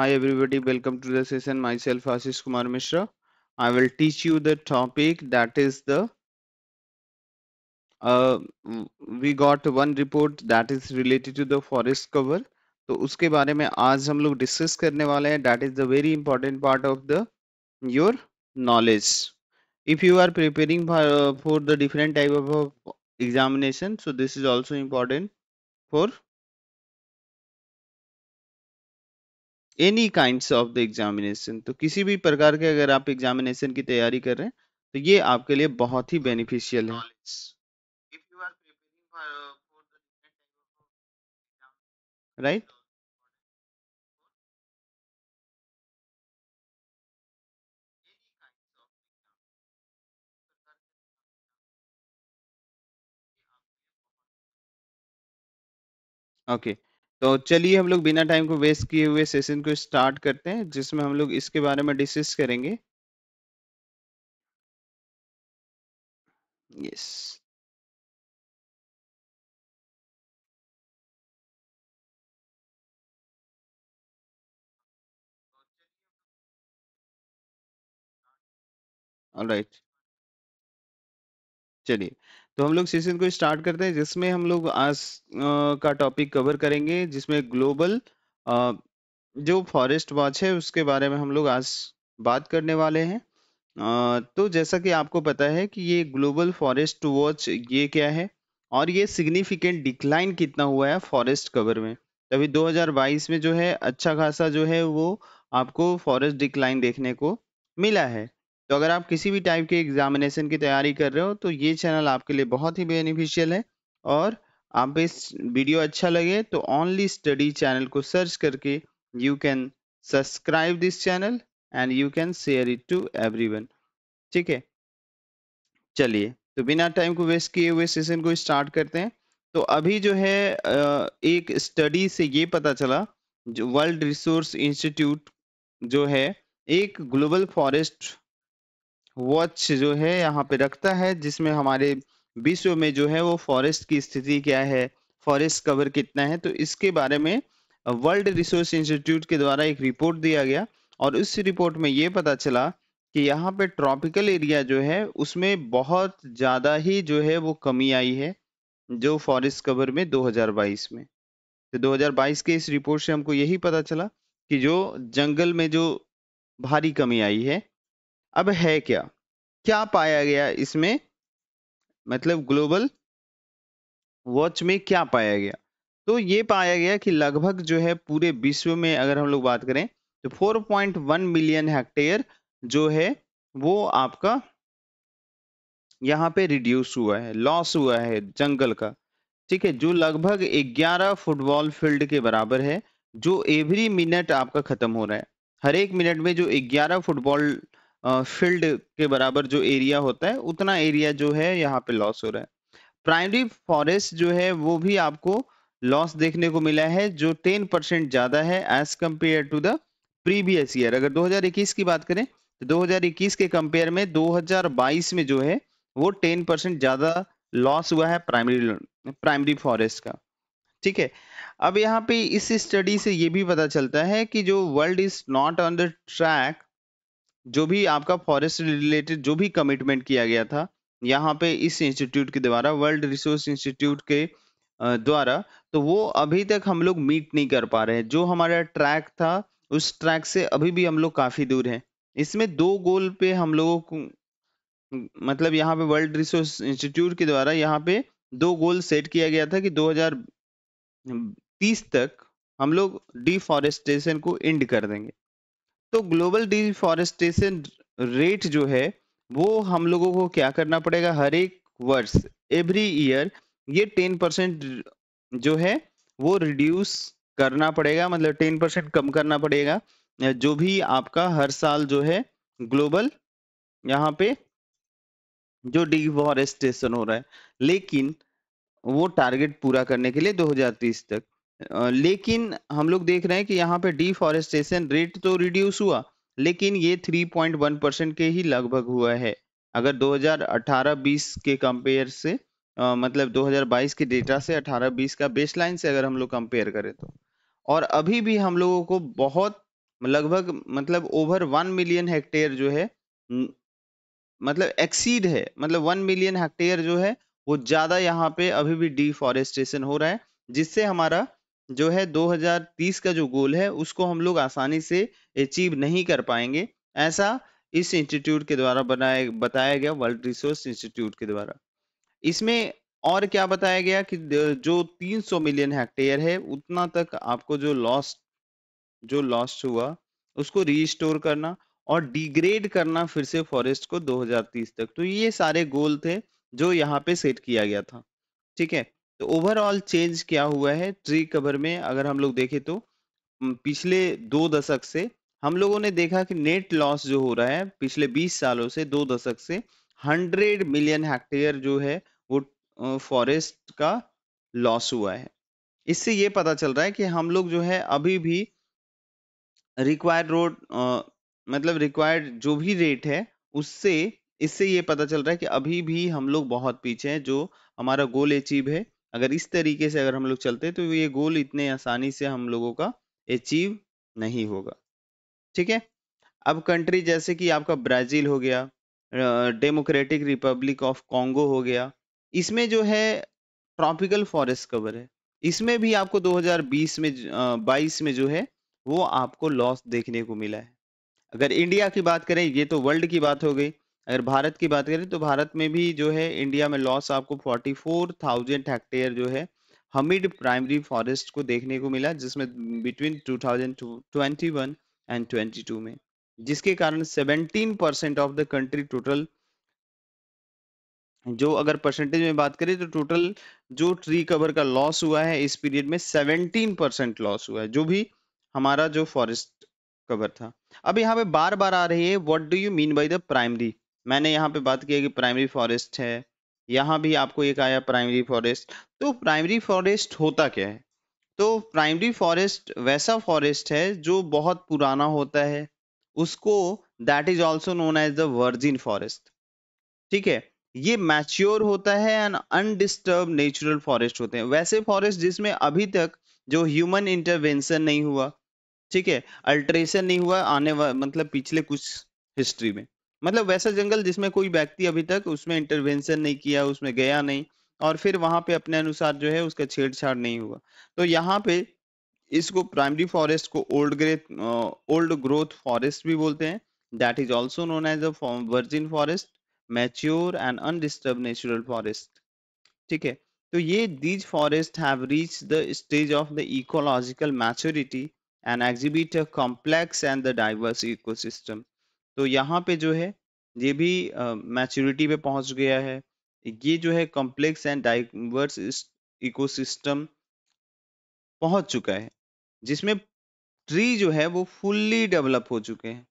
Hi everybody, welcome to the session. Myself Ashish Kumar Mishra. I will teach you the topic that is the uh, we got one report that is related to the forest cover. तो उसके बारे में आज हम लोग discuss करने वाले हैं the very important part of the your knowledge if you are preparing for, uh, for the different type of examination so this is also important for any kind of the examination तो किसी भी प्रकार के अगर आप examination की तैयारी कर रहे हैं तो ये आपके लिए बहुत ही बेनिफिशियल है right okay uh, uh, okay तो चलिए हम लोग बिना टाइम को वेस्ट किए हुए सेशन को स्टार्ट करते हैं जिसमें हम लोग इसके बारे में डिस्कस करेंगे यस ऑलराइट राइट चलिए तो हम लोग सेशन को स्टार्ट करते हैं जिसमें हम लोग आज का टॉपिक कवर करेंगे जिसमें ग्लोबल जो फॉरेस्ट वॉच है उसके बारे में हम लोग आज बात करने वाले हैं तो जैसा कि आपको पता है कि ये ग्लोबल फॉरेस्ट वॉच ये क्या है और ये सिग्निफिकेंट डिक्लाइन कितना हुआ है फॉरेस्ट कवर में तभी 2022 में जो है अच्छा खासा जो है वो आपको फॉरेस्ट डिक्लाइन देखने को मिला है तो अगर आप किसी भी टाइप के एग्जामिनेशन की तैयारी कर रहे हो तो ये चैनल आपके लिए बहुत ही बेनिफिशियल है और आप इस वीडियो अच्छा लगे तो ओनली स्टडी चैनल को सर्च करके you can subscribe this channel and you can share it to every ठीक है चलिए तो बिना टाइम को वेस्ट किए हुए सेशन को स्टार्ट करते हैं तो अभी जो है एक स्टडी से ये पता चला जो वर्ल्ड रिसोर्स इंस्टीट्यूट जो है एक ग्लोबल फॉरेस्ट वॉच जो है यहाँ पे रखता है जिसमें हमारे विश्व में जो है वो फॉरेस्ट की स्थिति क्या है फॉरेस्ट कवर कितना है तो इसके बारे में वर्ल्ड रिसोर्स इंस्टीट्यूट के द्वारा एक रिपोर्ट दिया गया और उस रिपोर्ट में ये पता चला कि यहाँ पे ट्रॉपिकल एरिया जो है उसमें बहुत ज़्यादा ही जो है वो कमी आई है जो फॉरेस्ट कवर में 2022 में तो 2022 के इस रिपोर्ट से हमको यही पता चला कि जो जंगल में जो भारी कमी आई है अब है क्या क्या पाया गया इसमें मतलब ग्लोबल वॉच में क्या पाया गया तो ये पाया गया कि लगभग जो है पूरे विश्व में अगर हम लोग बात करें तो 4.1 मिलियन हेक्टेयर जो है वो आपका यहाँ पे रिड्यूस हुआ है लॉस हुआ है जंगल का ठीक है जो लगभग 11 फुटबॉल फील्ड के बराबर है जो एवरी मिनट आपका खत्म हो रहा है हर एक मिनट में जो 11 फुटबॉल फील्ड के बराबर जो एरिया होता है उतना एरिया जो है यहाँ पे लॉस हो रहा है प्राइमरी फॉरेस्ट जो है वो भी आपको लॉस देखने को मिला है जो टेन परसेंट ज्यादा है as compare to the previous year अगर 2021 की बात करें तो 2021 के कंपेयर में 2022 में जो है वो टेन परसेंट ज्यादा लॉस हुआ है प्राइमरी प्राइमरी फॉरेस्ट का ठीक है अब यहाँ पे इस स्टडी से ये भी पता चलता है कि जो world is not on the track जो भी आपका फॉरेस्ट रिलेटेड जो भी कमिटमेंट किया गया था यहाँ पे इस इंस्टीट्यूट के द्वारा वर्ल्ड रिसोर्स इंस्टीट्यूट के द्वारा तो वो अभी तक हम लोग मीट नहीं कर पा रहे हैं जो हमारा ट्रैक था उस ट्रैक से अभी भी हम लोग काफ़ी दूर हैं इसमें दो गोल पे हम लोगों को मतलब यहाँ पे वर्ल्ड रिसोर्स इंस्टीट्यूट के द्वारा यहाँ पे दो गोल सेट किया गया था कि 2030 तक हम लोग डिफॉरेस्टेशन को एंड कर देंगे तो ग्लोबल डिफॉरेस्टेशन रेट जो है वो हम लोगों को क्या करना पड़ेगा हर एक वर्ष एवरी ईयर ये टेन परसेंट जो है वो रिड्यूस करना पड़ेगा मतलब टेन परसेंट कम करना पड़ेगा जो भी आपका हर साल जो है ग्लोबल यहाँ पे जो डिफॉरेस्टेशन हो रहा है लेकिन वो टारगेट पूरा करने के लिए 2030 तक लेकिन हम लोग देख रहे हैं कि यहाँ पे डिफॉरेस्टेशन रेट तो रिड्यूस हुआ लेकिन ये 3.1 परसेंट के ही लगभग हुआ है अगर 2018-20 के कंपेयर से आ, मतलब 2022 के डेटा से 18-20 का बेसलाइन से अगर हम लोग कंपेयर करें तो और अभी भी हम लोगों को बहुत लगभग मतलब ओवर वन मिलियन हेक्टेयर जो है मतलब एक्सीड है मतलब वन मिलियन हेक्टेयर जो है वो ज़्यादा यहाँ पे अभी भी डिफॉरेस्टेशन हो रहा है जिससे हमारा जो है 2030 का जो गोल है उसको हम लोग आसानी से अचीव नहीं कर पाएंगे ऐसा इस इंस्टीट्यूट के द्वारा बनाया बताया गया वर्ल्ड रिसोर्स इंस्टीट्यूट के द्वारा इसमें और क्या बताया गया कि जो 300 मिलियन हेक्टेयर है उतना तक आपको जो लॉस जो लॉस्ट हुआ उसको रीस्टोर करना और डिग्रेड करना फिर से फॉरेस्ट को 2030 तक तो ये सारे गोल थे जो यहाँ पे सेट किया गया था ठीक है तो ओवरऑल चेंज क्या हुआ है ट्री कवर में अगर हम लोग देखें तो पिछले दो दशक से हम लोगों ने देखा कि नेट लॉस जो हो रहा है पिछले 20 सालों से दो दशक से 100 मिलियन हेक्टेयर जो है वो फॉरेस्ट का लॉस हुआ है इससे ये पता चल रहा है कि हम लोग जो है अभी भी रिक्वायर्ड रोड मतलब रिक्वायर्ड जो भी रेट है उससे इससे ये पता चल रहा है कि अभी भी हम लोग बहुत पीछे हैं जो हमारा गोल अचीव है अगर इस तरीके से अगर हम लोग चलते तो ये गोल इतने आसानी से हम लोगों का अचीव नहीं होगा ठीक है अब कंट्री जैसे कि आपका ब्राज़ील हो गया डेमोक्रेटिक रिपब्लिक ऑफ कॉन्गो हो गया इसमें जो है ट्रॉपिकल फॉरेस्ट कवर है इसमें भी आपको 2020 में बाईस में जो है वो आपको लॉस देखने को मिला है अगर इंडिया की बात करें ये तो वर्ल्ड की बात हो गई अगर भारत की बात करें तो भारत में भी जो है इंडिया में लॉस आपको 44,000 हेक्टेयर जो है हमिड प्राइमरी फॉरेस्ट को देखने को मिला जिसमें बिटवीन 2021 एंड 22 में जिसके कारण 17 percent of the country total जो अगर परसेंटेज में बात करें तो टोटल जो ट्री कवर का लॉस हुआ है इस पीरियड में 17 परसेंट लॉस हुआ है जो भी हमारा जो फॉरेस्ट कवर था अब यहाँ पे बार बार आ रही है what do you mean by the primary मैंने यहाँ पे बात किया कि प्राइमरी फॉरेस्ट है यहाँ भी आपको एक आया प्राइमरी फॉरेस्ट तो प्राइमरी फॉरेस्ट होता क्या है तो प्राइमरी फॉरेस्ट वैसा फॉरेस्ट है जो बहुत पुराना होता है उसको that is also known as the virgin forest ठीक है ये मैच्योर होता है एंड अनडिस्टर्ब नेचुरल फॉरेस्ट होते हैं वैसे फॉरेस्ट जिसमें अभी तक जो ह्यूमन इंटरवेंशन नहीं हुआ ठीक है अल्ट्रेशन नहीं हुआ आने मतलब पिछले कुछ हिस्ट्री में मतलब वैसा जंगल जिसमें कोई व्यक्ति अभी तक उसमें इंटरवेंशन नहीं किया उसमें गया नहीं और फिर वहां पे अपने अनुसार जो है उसका छेड़छाड़ नहीं हुआ तो यहाँ पे इसको प्राइमरी फॉरेस्ट को old growth old growth forest भी बोलते हैं that is also known as a virgin forest mature and undisturb natural forest ठीक है तो ये these forest have reach the stage of the ecological maturity and exhibit a complex and the diverse ecosystem तो यहाँ पे जो है ये भी मैच्योरिटी पे पहुंच गया है ये जो है कॉम्प्लेक्स एंड डाइवर्स इकोसिस्टम पहुंच चुका है जिसमें ट्री जो है वो फुल्ली डेवलप हो चुके हैं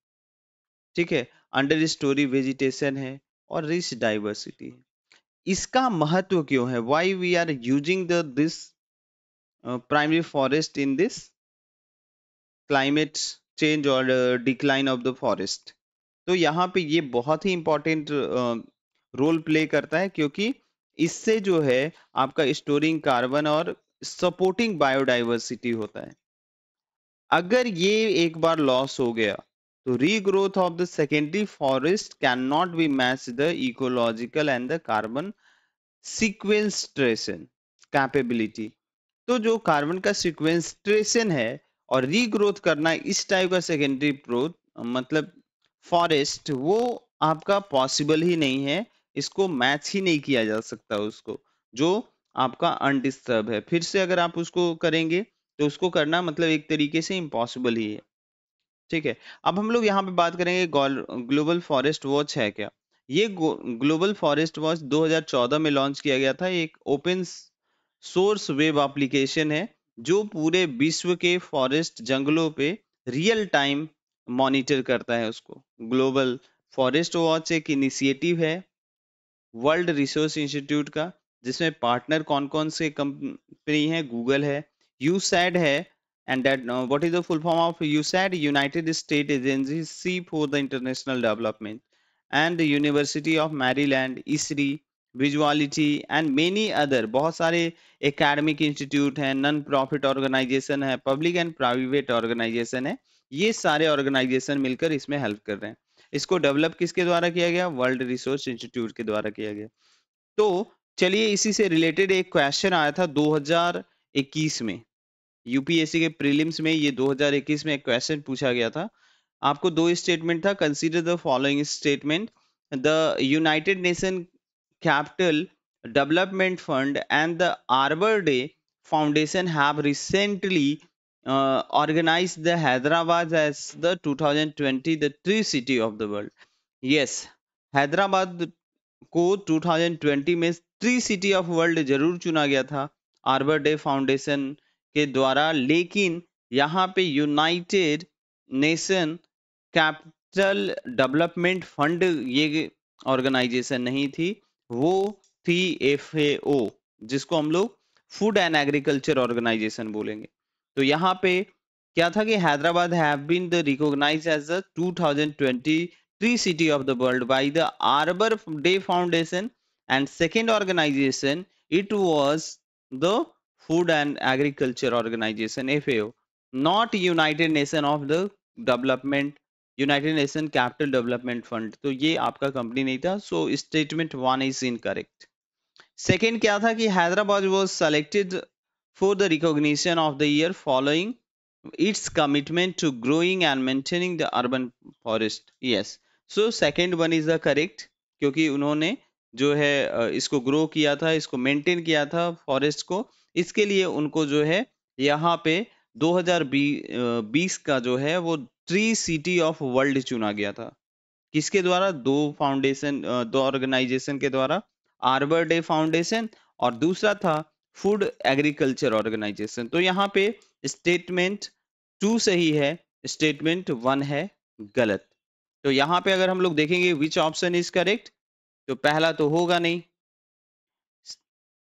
ठीक है अंडर स्टोरी वेजिटेशन है और रिच डाइवर्सिटी है इसका महत्व क्यों है why we are using the this primary forest in this climate change और डिक्लाइन ऑफ द फॉरेस्ट तो यहाँ पे ये बहुत ही इंपॉर्टेंट रोल प्ले करता है क्योंकि इससे जो है आपका स्टोरिंग कार्बन और सपोर्टिंग बायोडाइवर्सिटी होता है अगर ये एक बार लॉस हो गया तो regrowth of the secondary forest can not be match the ecological and the carbon sequestration capability तो जो कार्बन का सिक्वेंसट्रेशन है और रीग्रोथ करना इस टाइप का सेकेंडरी ग्रोथ मतलब फॉरेस्ट वो आपका पॉसिबल ही नहीं है इसको मैच ही नहीं किया जा सकता उसको जो आपका अनडिस्टर्ब है फिर से अगर आप उसको करेंगे तो उसको करना मतलब एक तरीके से इम्पॉसिबल ही है ठीक है अब हम लोग यहाँ पे बात करेंगे ग्लोबल फॉरेस्ट वॉच है क्या ये ग्लोबल फॉरेस्ट वॉच 2014 में लॉन्च किया गया था एक ओपन सोर्स वेब एप्लीकेशन है जो पूरे विश्व के फॉरेस्ट जंगलों पे रियल टाइम मॉनिटर करता है उसको ग्लोबल फॉरेस्ट वॉच एक इनिशिएटिव है वर्ल्ड रिसोर्स इंस्टीट्यूट का जिसमें पार्टनर कौन कौन से कंपनी है गूगल है यूसैड है and that what is the full form of USAID United State agency for the international development and university of Maryland Esri Vizzuality and many other बहुत सारे एकेडमिक इंस्टीट्यूट हैं non profit organisation है public and private organisation है ये सारे organisation मिलकर इसमें help कर रहे हैं इसको डेवलप किसके द्वारा किया गया वर्ल्ड रिसोर्स इंस्टीट्यूट के द्वारा किया गया तो चलिए इसी से रिलेटेड एक क्वेश्चन आया था 2021 में यूपीएससी के प्रीलिम्स में ये 2021 में एक क्वेश्चन पूछा गया था आपको दो स्टेटमेंट था consider the following statement the United Nation Capital Development Fund and the Arbor Day Foundation have recently uh, organized the Hyderabad as the 2020 the tree city of the world. Yes, Hyderabad को 2020 में tree city of world जरूर चुना गया था arbor Day foundation के द्वारा लेकिन यहाँ पे United Nation Capital Development Fund ये ऑर्गेनाइजेशन नहीं थी वो थी एफ जिसको हम लोग फूड एंड एग्रीकल्चर ऑर्गेनाइजेशन बोलेंगे तो यहाँ पे क्या था कि Hyderabad have been the recognise as the 2023 city of the world by the Arbor Day Foundation and second organisation it was the Food and Agriculture Organization F not United Nation of the development United Nation Capital Development Fund तो ये आपका company नहीं था so statement one is incorrect second क्या था कि Hyderabad was selected for the recognition of the year following its commitment to growing and maintaining the urban forest yes so second one is the correct kyunki unhone jo hai isko grow kiya tha isko maintain kiya tha forest ko iske liye unko jo hai yahan pe 2020 ka jo hai wo tree city of world chuna gaya tha किसके द्वारा दो foundation दो organisation के द्वारा arbor Day foundation और दूसरा था food agriculture organisation तो यहाँ पे स्टेटमेंट टू सही है स्टेटमेंट वन है गलत तो यहाँ पे अगर हम लोग देखेंगे विच ऑप्शन इज करेक्ट तो पहला तो होगा नहीं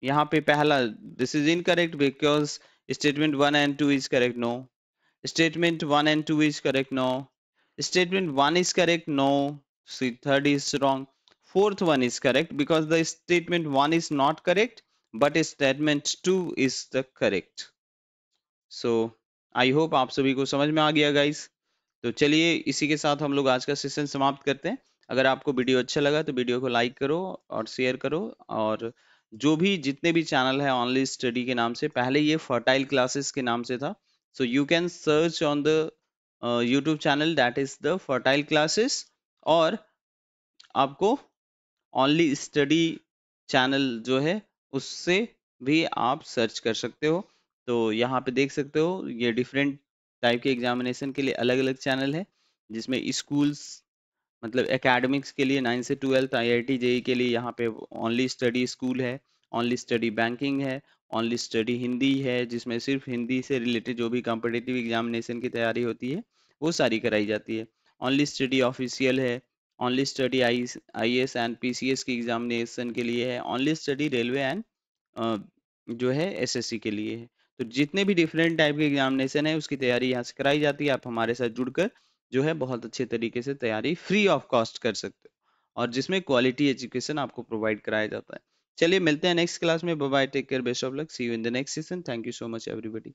यहाँ पे पहला this is incorrect because statement one and two is correct no statement one and two is correct no statement one is correct no C third is wrong fourth one is correct because the statement one is not correct but statement two is the correct so I hope आप सभी को समझ में आ गया guys तो चलिए इसी के साथ हम लोग आज का सेशन समाप्त करते हैं अगर आपको वीडियो अच्छा लगा तो वीडियो को लाइक करो और शेयर करो और जो भी जितने भी चैनल है ऑनली स्टडी के नाम से पहले ये फर्टाइल क्लासेस के नाम से था so you can search on the YouTube channel that is the Fertile Classes और आपको ऑनली स्टडी चैनल जो है उससे भी आप सर्च कर सकते हो तो यहाँ पे देख सकते हो ये डिफरेंट टाइप के एग्जामिनेशन के लिए अलग अलग चैनल है जिसमें स्कूल्स मतलब एकेडमिक्स के लिए नाइन से twelfth I I T JEE के लिए यहाँ पे ओनली स्टडी स्कूल है ओनली स्टडी बैंकिंग है ओनली स्टडी हिंदी है जिसमें सिर्फ हिंदी से रिलेटेड जो भी कॉम्पिटेटिव एग्जामिनेशन की तैयारी होती है वो सारी कराई जाती है ओनली स्टडी ऑफिशियल है only study I I S and P C S की एग्जामिनेशन के लिए है ओनली स्टडी रेलवे एंड जो है एस एस सी के लिए है तो जितने भी डिफरेंट टाइप के एग्जामिनेशन है उसकी तैयारी यहाँ से कराई जाती है आप हमारे साथ जुड़कर जो है बहुत अच्छे तरीके से तैयारी फ्री ऑफ कॉस्ट कर सकते हो और जिसमें क्वालिटी एजुकेशन आपको प्रोवाइड कराया जाता है चलिए मिलते हैं नेक्स्ट क्लास में bye take care best of luck see you in the next session thank you so much everybody